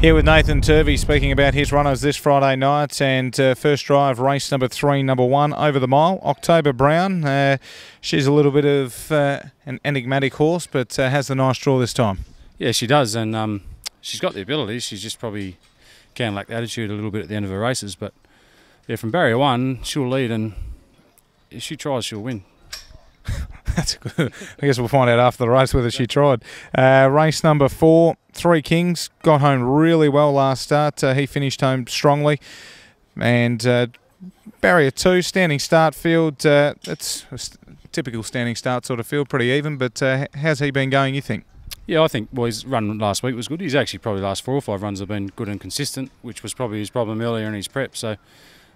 Here with Nathan Turvey speaking about his runners this Friday night and uh, first drive race number three, number one over the mile. October Brown, uh, she's a little bit of uh, an enigmatic horse, but uh, has the nice draw this time. Yeah, she does, and um, she's got the ability. She's just probably can lack the attitude a little bit at the end of her races, but yeah, from barrier one, she'll lead, and if she tries, she'll win. That's good. I guess we'll find out after the race whether she tried. Uh, race number four, Three Kings got home really well last start. Uh, he finished home strongly, and uh, barrier two standing start field. Uh, that's typical standing start sort of field, pretty even. But uh, how's he been going? You think? Yeah, I think well, his run last week was good. He's actually probably last four or five runs have been good and consistent, which was probably his problem earlier in his prep. So.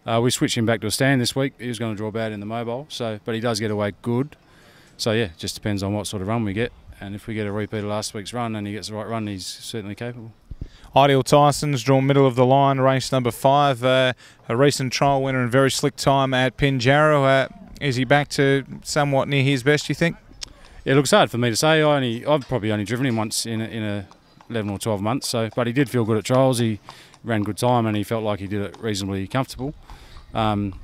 Uh, we switched him back to a stand this week. He was going to draw bad in the mobile, so but he does get away good. So yeah, just depends on what sort of run we get. And if we get a repeat of last week's run and he gets the right run, he's certainly capable. Ideal Tyson's drawn middle of the line, race number five, uh, a recent trial winner and very slick time at Pinjarra. Uh, is he back to somewhat near his best? You think? It looks hard for me to say. I only, I've probably only driven him once in a, in a 11 or 12 months. So, but he did feel good at trials. He ran good time, and he felt like he did it reasonably comfortable. Um,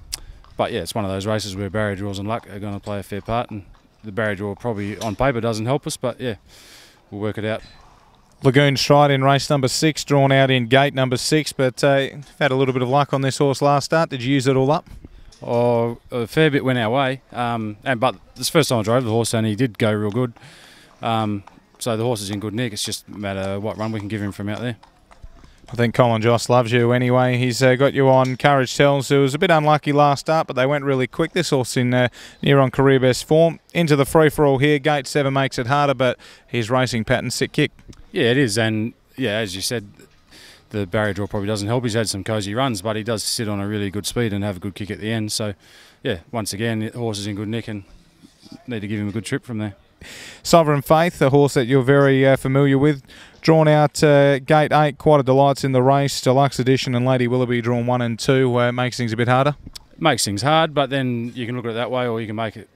but yeah, it's one of those races where barrier draws and luck are going to play a fair part, and the barrier draw probably on paper doesn't help us, but yeah, we'll work it out. Lagoon tried in race number six, drawn out in gate number six, but uh, had a little bit of luck on this horse last start. Did you use it all up? Oh, a fair bit went our way, um, and but this first time I drove the horse, and he did go real good. Um, so the horse is in good nick. It's just a matter of what run we can give him from out there. I think Colin Joss loves you anyway. He's uh, got you on Courage Tells, who was a bit unlucky last start, but they went really quick. This horse in uh, near on career best form. Into the free for all here. Gate 7 makes it harder, but his racing pattern, sick kick. Yeah, it is. And yeah, as you said, the barrier draw probably doesn't help. He's had some cosy runs, but he does sit on a really good speed and have a good kick at the end. So, yeah, once again, the horse is in good nick and need to give him a good trip from there. Sovereign Faith, a horse that you're very uh, familiar with, drawn out uh, gate eight, quite a delight in the race. Deluxe Edition and Lady Willoughby drawn one and two where uh, it makes things a bit harder. Makes things hard, but then you can look at it that way, or you can make it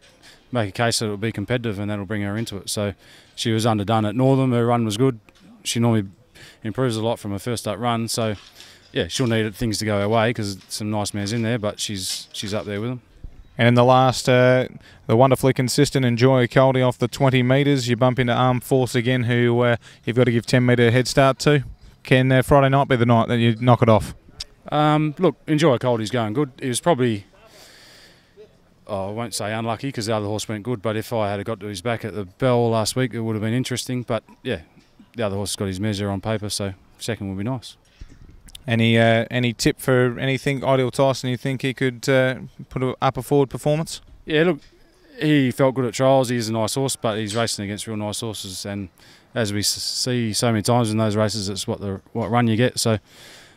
make a case that it'll be competitive, and that'll bring her into it. So she was underdone at Northern. Her run was good. She normally improves a lot from her first up run. So yeah, she'll need things to go her way because some nice mares in there, but she's she's up there with them. And in the last, uh, the wonderfully consistent Enjoy Coldy off the 20 metres. You bump into Arm Force again, who uh, you've got to give 10 metre head start to. Can uh, Friday night be the night that you knock it off? Um, look, Enjoy Coldy's going good. He was probably, oh, I won't say unlucky because the other horse went good, but if I had got to his back at the bell last week, it would have been interesting. But yeah, the other horse got his measure on paper, so second would be nice. Any uh, any tip for anything Ideal Tyson? You think he could uh, put up a forward performance? Yeah, look, he felt good at trials. He's a nice horse, but he's racing against real nice horses, and as we see so many times in those races, it's what the what run you get. So,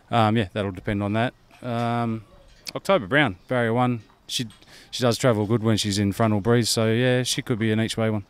um, yeah, that'll depend on that. Um, October Brown, barrier one. She she does travel good when she's in frontal breeze, so yeah, she could be an each way one.